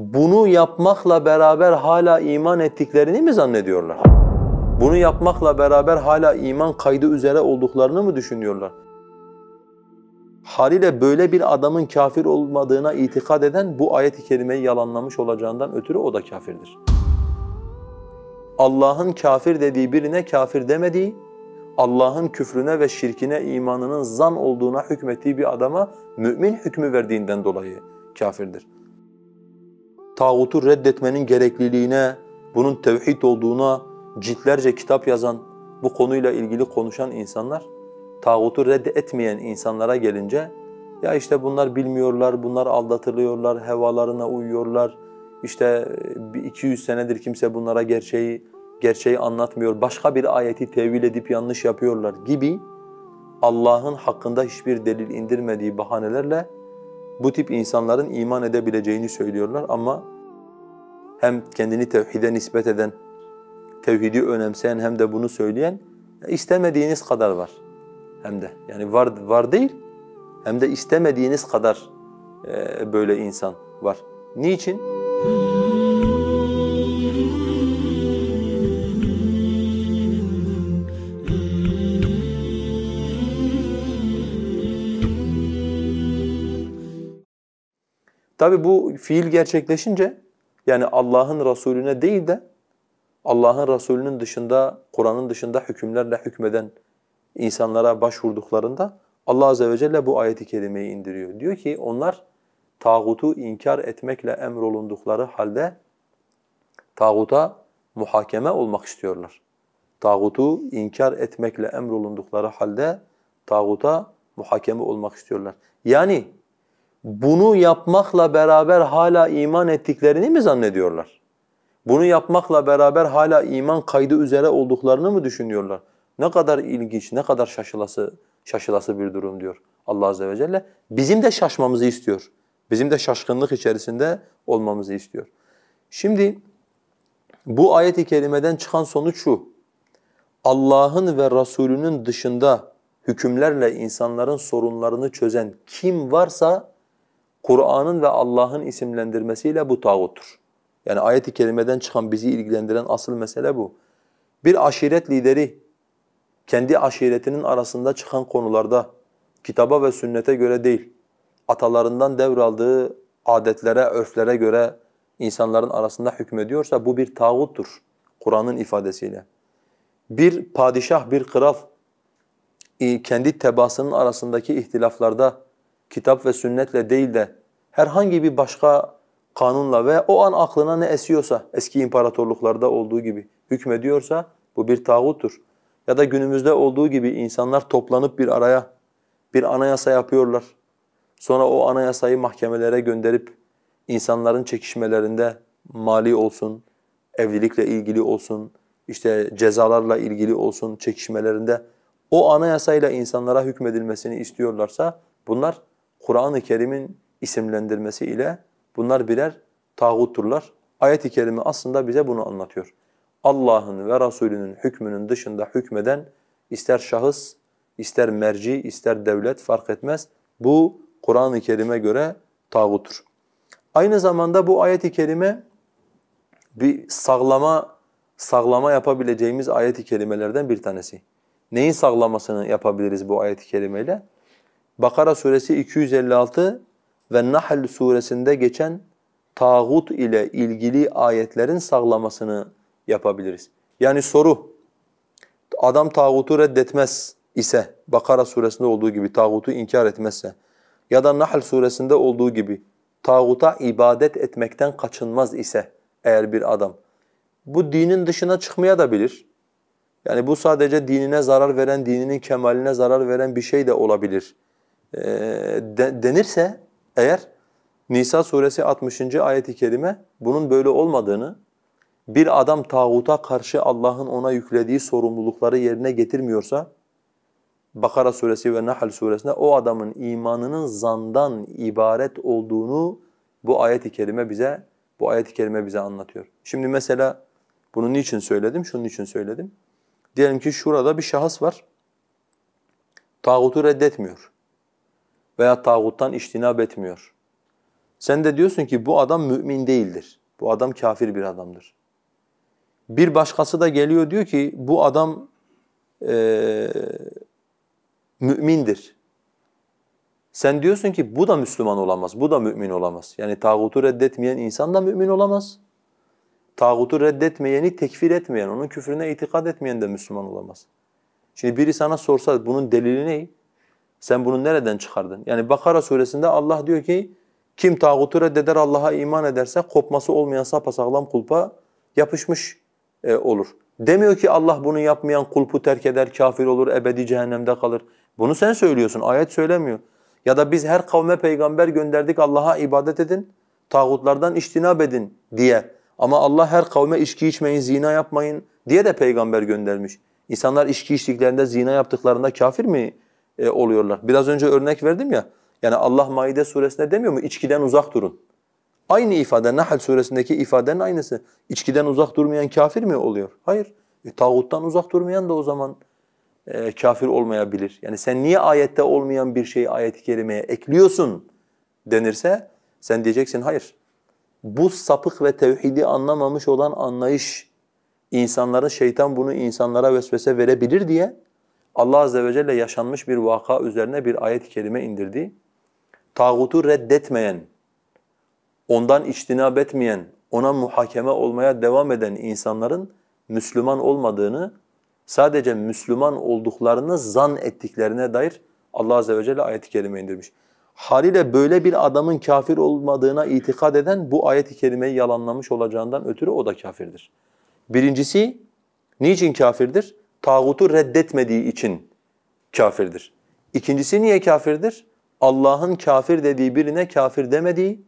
bunu yapmakla beraber hala iman ettiklerini mi zannediyorlar? Bunu yapmakla beraber hala iman kaydı üzere olduklarını mı düşünüyorlar? Haliyle böyle bir adamın kafir olmadığına itikad eden bu ayet-i kerimeyi yalanlamış olacağından ötürü o da kafirdir. Allah'ın kafir dediği birine kafir demediği, Allah'ın küfrüne ve şirkine imanının zan olduğuna hükmettiği bir adama mümin hükmü verdiğinden dolayı kafirdir tağutu reddetmenin gerekliliğine, bunun tevhid olduğuna ciltlerce kitap yazan, bu konuyla ilgili konuşan insanlar, tağutu reddetmeyen insanlara gelince, ya işte bunlar bilmiyorlar, bunlar aldatılıyorlar, hevalarına uyuyorlar, işte 200 e, senedir kimse bunlara gerçeği gerçeği anlatmıyor, başka bir ayeti tevil edip yanlış yapıyorlar gibi Allah'ın hakkında hiçbir delil indirmediği bahanelerle bu tip insanların iman edebileceğini söylüyorlar ama hem kendini tevhide nispet eden, tevhidi önemseyen hem de bunu söyleyen istemediğiniz kadar var. Hem de yani var var değil hem de istemediğiniz kadar e, böyle insan var. Niçin? Tabi bu fiil gerçekleşince yani Allah'ın Resulüne değil de Allah'ın Resulünün dışında, Kur'an'ın dışında hükümlerle hükmeden insanlara başvurduklarında Allah Azze ve Celle bu ayeti kelimeyi indiriyor. Diyor ki onlar tağutu inkar etmekle emrolundukları halde tağuta muhakeme olmak istiyorlar. Tağutu inkar etmekle emrolundukları halde tağuta muhakeme olmak istiyorlar. Yani bunu yapmakla beraber hala iman ettiklerini mi zannediyorlar? Bunu yapmakla beraber hala iman kaydı üzere olduklarını mı düşünüyorlar? Ne kadar ilginç, ne kadar şaşılası, şaşılası bir durum diyor Allah Azze ve Celle. Bizim de şaşmamızı istiyor. Bizim de şaşkınlık içerisinde olmamızı istiyor. Şimdi bu ayet-i kerimeden çıkan sonuç şu. Allah'ın ve Rasulünün dışında hükümlerle insanların sorunlarını çözen kim varsa Kur'an'ın ve Allah'ın isimlendirmesiyle bu tağuttur. Yani ayet-i kerimeden çıkan bizi ilgilendiren asıl mesele bu. Bir aşiret lideri kendi aşiretinin arasında çıkan konularda kitaba ve sünnete göre değil, atalarından devraldığı adetlere, örflere göre insanların arasında hükmediyorsa bu bir tağuttur Kur'an'ın ifadesiyle. Bir padişah, bir kral e, kendi tebasının arasındaki ihtilaflarda kitap ve sünnetle değil de herhangi bir başka kanunla ve o an aklına ne esiyorsa eski imparatorluklarda olduğu gibi hükmediyorsa bu bir tağuttur. Ya da günümüzde olduğu gibi insanlar toplanıp bir araya bir anayasa yapıyorlar. Sonra o anayasayı mahkemelere gönderip insanların çekişmelerinde mali olsun, evlilikle ilgili olsun, işte cezalarla ilgili olsun çekişmelerinde o anayasayla insanlara hükmedilmesini istiyorlarsa bunlar Kur'an-ı Kerim'in isimlendirmesi ile bunlar birer tağutturlar. Ayet-i Kerime aslında bize bunu anlatıyor. Allah'ın ve Rasulünün hükmünün dışında hükmeden ister şahıs, ister merci, ister devlet fark etmez. Bu Kur'an-ı Kerim'e göre tağuttur. Aynı zamanda bu ayet-i kerime bir sağlama sağlama yapabileceğimiz ayet-i kerimelerden bir tanesi. Neyin sağlamasını yapabiliriz bu ayet-i kerimeyle? Bakara suresi 256 ve Nahl suresinde geçen tağut ile ilgili ayetlerin sağlamasını yapabiliriz. Yani soru, adam tağutu reddetmez ise, Bakara suresinde olduğu gibi tağutu inkar etmezse ya da Nahl suresinde olduğu gibi tağuta ibadet etmekten kaçınmaz ise eğer bir adam, bu dinin dışına çıkmaya da bilir. Yani bu sadece dinine zarar veren, dininin kemaline zarar veren bir şey de olabilir ee, denirse eğer Nisa suresi 60. ayet-i kerime bunun böyle olmadığını, bir adam tağuta karşı Allah'ın ona yüklediği sorumlulukları yerine getirmiyorsa, Bakara suresi ve Nahl suresinde o adamın imanının zandan ibaret olduğunu bu ayet-i kerime bize bu ayet-i kerime bize anlatıyor. Şimdi mesela bunu niçin söyledim? Şunun için söyledim. Diyelim ki şurada bir şahıs var. Tağutu reddetmiyor veya tağuttan iştinab etmiyor. Sen de diyorsun ki bu adam mümin değildir. Bu adam kafir bir adamdır. Bir başkası da geliyor diyor ki bu adam e, mümindir. Sen diyorsun ki bu da Müslüman olamaz, bu da mümin olamaz. Yani tağutu reddetmeyen insan da mümin olamaz. Tağutu reddetmeyeni tekfir etmeyen, onun küfrüne itikad etmeyen de Müslüman olamaz. Şimdi biri sana sorsa bunun delili ne? Sen bunu nereden çıkardın? Yani Bakara suresinde Allah diyor ki kim tağutu reddeder Allah'a iman ederse kopması olmayan sapasağlam kulpa yapışmış e, olur. Demiyor ki Allah bunu yapmayan kulpu terk eder, kafir olur, ebedi cehennemde kalır. Bunu sen söylüyorsun, ayet söylemiyor. Ya da biz her kavme peygamber gönderdik Allah'a ibadet edin, tağutlardan iştinab edin diye. Ama Allah her kavme içki içmeyin, zina yapmayın diye de peygamber göndermiş. İnsanlar içki içtiklerinde, zina yaptıklarında kafir mi e, oluyorlar. Biraz önce örnek verdim ya. Yani Allah Maide suresinde demiyor mu içkiden uzak durun. Aynı ifade Nahl suresindeki ifadenin aynısı. İçkiden uzak durmayan kafir mi oluyor? Hayır. E, tağuttan uzak durmayan da o zaman e, kafir olmayabilir. Yani sen niye ayette olmayan bir şeyi ayet-i kerimeye ekliyorsun denirse sen diyeceksin hayır. Bu sapık ve tevhidi anlamamış olan anlayış insanların şeytan bunu insanlara vesvese verebilir diye Allah Azze ve Celle yaşanmış bir vaka üzerine bir ayet-i kerime indirdi. Tağutu reddetmeyen, ondan içtinab etmeyen, ona muhakeme olmaya devam eden insanların Müslüman olmadığını, sadece Müslüman olduklarını zan ettiklerine dair Allah Azze ve Celle ayet-i kerime indirmiş. Haliyle böyle bir adamın kafir olmadığına itikad eden bu ayet-i kerimeyi yalanlamış olacağından ötürü o da kafirdir. Birincisi, niçin kafirdir? tağutu reddetmediği için kafirdir. İkincisi niye kafirdir? Allah'ın kafir dediği birine kafir demediği,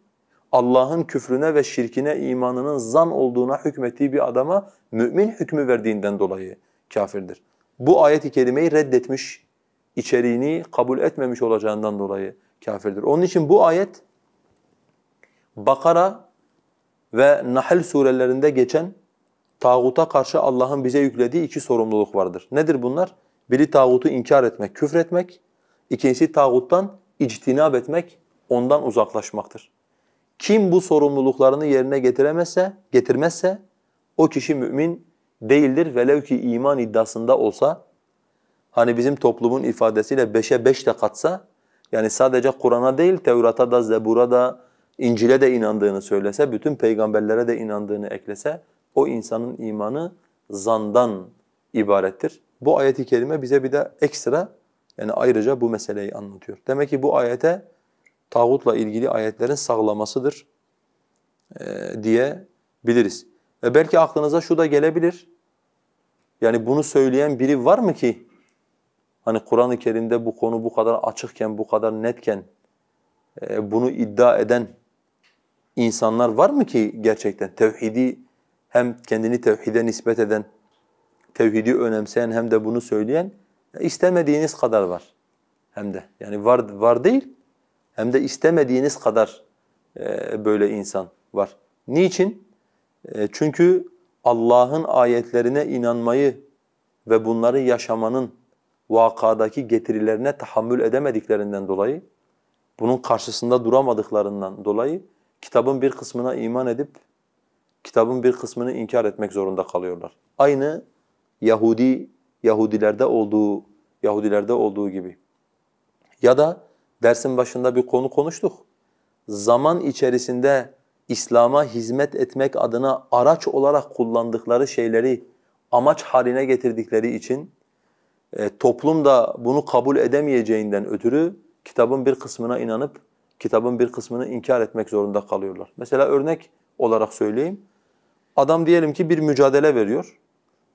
Allah'ın küfrüne ve şirkine imanının zan olduğuna hükmettiği bir adama mümin hükmü verdiğinden dolayı kafirdir. Bu ayet-i kerimeyi reddetmiş, içeriğini kabul etmemiş olacağından dolayı kafirdir. Onun için bu ayet Bakara ve Nahl surelerinde geçen tağuta karşı Allah'ın bize yüklediği iki sorumluluk vardır. Nedir bunlar? Biri tağutu inkar etmek, küfretmek. İkincisi tağuttan ictinab etmek, ondan uzaklaşmaktır. Kim bu sorumluluklarını yerine getiremezse, getirmezse o kişi mümin değildir. Velev ki iman iddiasında olsa, hani bizim toplumun ifadesiyle beşe beş de katsa, yani sadece Kur'an'a değil Tevrat'a da, Zebur'a da, İncil'e de inandığını söylese, bütün peygamberlere de inandığını eklese, o insanın imanı zandan ibarettir. Bu ayeti kelime bize bir de ekstra yani ayrıca bu meseleyi anlatıyor. Demek ki bu ayete tağutla ilgili ayetlerin sağlamasıdır e, diye biliriz. Ve belki aklınıza şu da gelebilir. Yani bunu söyleyen biri var mı ki? Hani Kur'an-ı Kerim'de bu konu bu kadar açıkken, bu kadar netken e, bunu iddia eden insanlar var mı ki gerçekten? Tevhidi hem kendini tevhide nispet eden, tevhidi önemseyen hem de bunu söyleyen istemediğiniz kadar var. Hem de yani var var değil hem de istemediğiniz kadar e, böyle insan var. Niçin? E, çünkü Allah'ın ayetlerine inanmayı ve bunları yaşamanın vakadaki getirilerine tahammül edemediklerinden dolayı, bunun karşısında duramadıklarından dolayı kitabın bir kısmına iman edip kitabın bir kısmını inkar etmek zorunda kalıyorlar. Aynı Yahudi Yahudilerde olduğu Yahudilerde olduğu gibi. Ya da dersin başında bir konu konuştuk. Zaman içerisinde İslam'a hizmet etmek adına araç olarak kullandıkları şeyleri amaç haline getirdikleri için e, toplum da bunu kabul edemeyeceğinden ötürü kitabın bir kısmına inanıp kitabın bir kısmını inkar etmek zorunda kalıyorlar. Mesela örnek olarak söyleyeyim. Adam diyelim ki bir mücadele veriyor.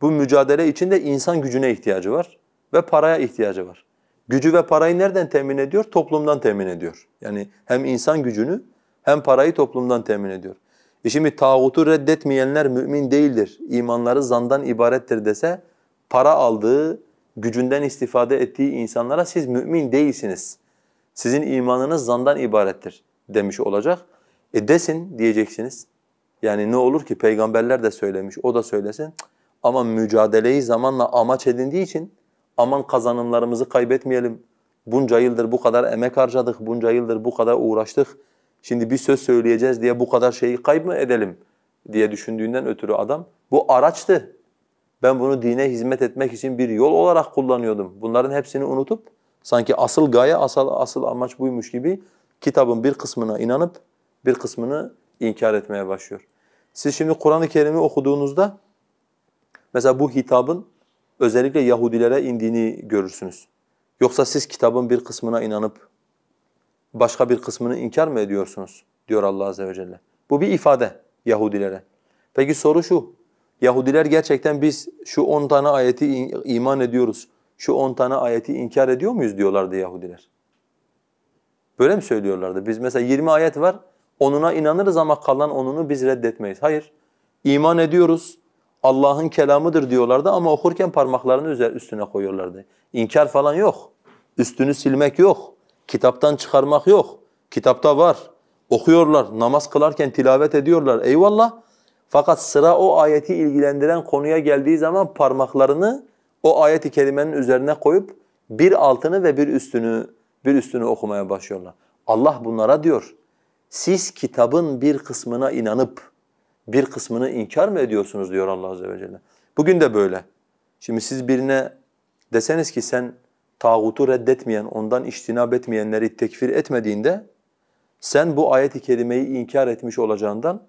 Bu mücadele için de insan gücüne ihtiyacı var ve paraya ihtiyacı var. Gücü ve parayı nereden temin ediyor? Toplumdan temin ediyor. Yani hem insan gücünü hem parayı toplumdan temin ediyor. E şimdi tağutu reddetmeyenler mümin değildir, İmanları zandan ibarettir dese para aldığı, gücünden istifade ettiği insanlara siz mümin değilsiniz. Sizin imanınız zandan ibarettir demiş olacak. E desin diyeceksiniz. Yani ne olur ki peygamberler de söylemiş, o da söylesin. Ama mücadeleyi zamanla amaç edindiği için aman kazanımlarımızı kaybetmeyelim. Bunca yıldır bu kadar emek harcadık, bunca yıldır bu kadar uğraştık. Şimdi bir söz söyleyeceğiz diye bu kadar şeyi kayıp mı edelim diye düşündüğünden ötürü adam bu araçtı. Ben bunu dine hizmet etmek için bir yol olarak kullanıyordum. Bunların hepsini unutup sanki asıl gaye, asıl, asıl amaç buymuş gibi kitabın bir kısmına inanıp bir kısmını inkar etmeye başlıyor. Siz şimdi Kur'an-ı Kerim'i okuduğunuzda mesela bu hitabın özellikle Yahudilere indiğini görürsünüz. Yoksa siz kitabın bir kısmına inanıp başka bir kısmını inkar mı ediyorsunuz? Diyor Allah Azze ve Celle. Bu bir ifade Yahudilere. Peki soru şu, Yahudiler gerçekten biz şu 10 tane ayeti iman ediyoruz, şu 10 tane ayeti inkar ediyor muyuz diyorlardı Yahudiler. Böyle mi söylüyorlardı? Biz mesela 20 ayet var, onuna inanırız ama kalan onunu biz reddetmeyiz. Hayır, iman ediyoruz, Allah'ın kelamıdır diyorlardı ama okurken parmaklarını üstüne koyuyorlardı. İnkar falan yok, üstünü silmek yok, kitaptan çıkarmak yok, kitapta var. Okuyorlar, namaz kılarken tilavet ediyorlar eyvallah. Fakat sıra o ayeti ilgilendiren konuya geldiği zaman parmaklarını o ayeti kelimenin üzerine koyup bir altını ve bir üstünü bir üstünü okumaya başlıyorlar. Allah bunlara diyor siz kitabın bir kısmına inanıp bir kısmını inkar mı ediyorsunuz diyor Allah Azze ve Celle. Bugün de böyle. Şimdi siz birine deseniz ki sen tağutu reddetmeyen, ondan iştinab etmeyenleri tekfir etmediğinde sen bu ayet-i kerimeyi inkar etmiş olacağından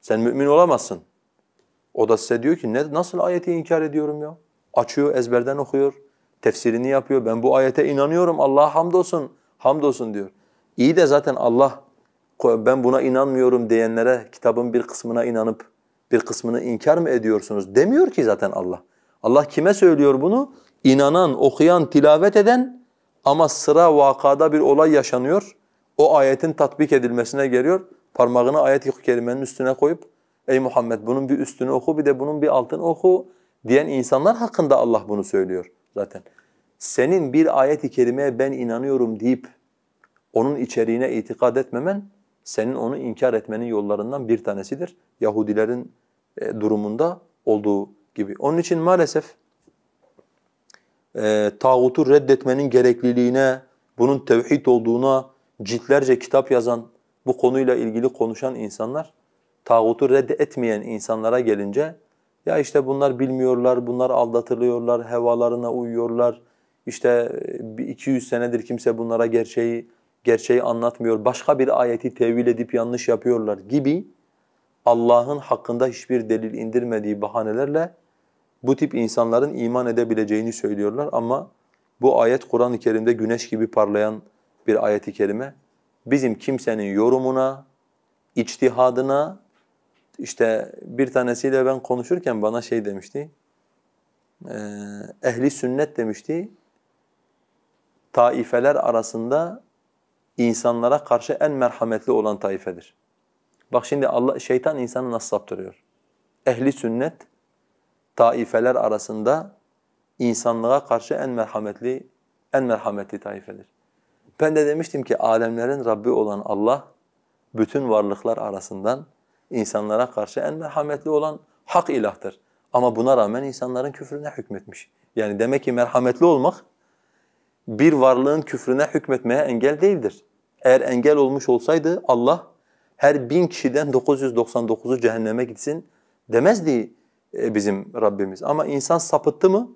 sen mümin olamazsın. O da size diyor ki ne, nasıl ayeti inkar ediyorum ya? Açıyor, ezberden okuyor, tefsirini yapıyor. Ben bu ayete inanıyorum, Allah'a hamdolsun, hamdolsun diyor. İyi de zaten Allah ben buna inanmıyorum diyenlere kitabın bir kısmına inanıp bir kısmını inkar mı ediyorsunuz? Demiyor ki zaten Allah. Allah kime söylüyor bunu? İnanan, okuyan, tilavet eden ama sıra vakada bir olay yaşanıyor. O ayetin tatbik edilmesine geliyor. Parmağını ayet-i kerimenin üstüne koyup ey Muhammed bunun bir üstünü oku bir de bunun bir altını oku diyen insanlar hakkında Allah bunu söylüyor zaten. Senin bir ayet-i kerimeye ben inanıyorum deyip onun içeriğine itikad etmemen senin onu inkar etmenin yollarından bir tanesidir. Yahudilerin e, durumunda olduğu gibi. Onun için maalesef e, tağutu reddetmenin gerekliliğine, bunun tevhid olduğuna ciltlerce kitap yazan, bu konuyla ilgili konuşan insanlar, tağutu reddetmeyen insanlara gelince, ya işte bunlar bilmiyorlar, bunlar aldatılıyorlar, hevalarına uyuyorlar, işte 200 e, senedir kimse bunlara gerçeği gerçeği anlatmıyor, başka bir ayeti tevil edip yanlış yapıyorlar gibi Allah'ın hakkında hiçbir delil indirmediği bahanelerle bu tip insanların iman edebileceğini söylüyorlar ama bu ayet Kur'an-ı Kerim'de güneş gibi parlayan bir ayeti kerime. Bizim kimsenin yorumuna, içtihadına, işte bir tanesiyle ben konuşurken bana şey demişti, ehli sünnet demişti, taifeler arasında insanlara karşı en merhametli olan taifedir. Bak şimdi Allah şeytan insanı nasıl saptırıyor? Ehli sünnet taifeler arasında insanlığa karşı en merhametli en merhametli taifedir. Ben de demiştim ki alemlerin Rabbi olan Allah bütün varlıklar arasından insanlara karşı en merhametli olan hak ilahtır. Ama buna rağmen insanların küfrüne hükmetmiş. Yani demek ki merhametli olmak bir varlığın küfrüne hükmetmeye engel değildir. Eğer engel olmuş olsaydı Allah her bin kişiden 999'u cehenneme gitsin demezdi e, bizim Rabbimiz. Ama insan sapıttı mı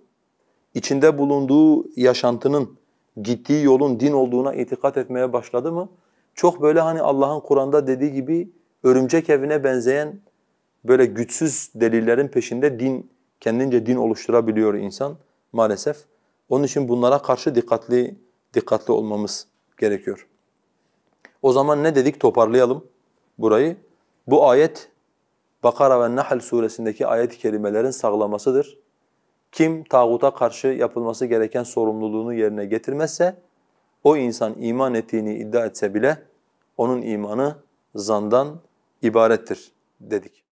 içinde bulunduğu yaşantının gittiği yolun din olduğuna itikat etmeye başladı mı çok böyle hani Allah'ın Kur'an'da dediği gibi örümcek evine benzeyen böyle güçsüz delillerin peşinde din kendince din oluşturabiliyor insan maalesef. Onun için bunlara karşı dikkatli dikkatli olmamız gerekiyor. O zaman ne dedik toparlayalım burayı. Bu ayet Bakara ve Nahl suresindeki ayet-i kerimelerin sağlamasıdır. Kim tağuta karşı yapılması gereken sorumluluğunu yerine getirmezse o insan iman ettiğini iddia etse bile onun imanı zandan ibarettir dedik.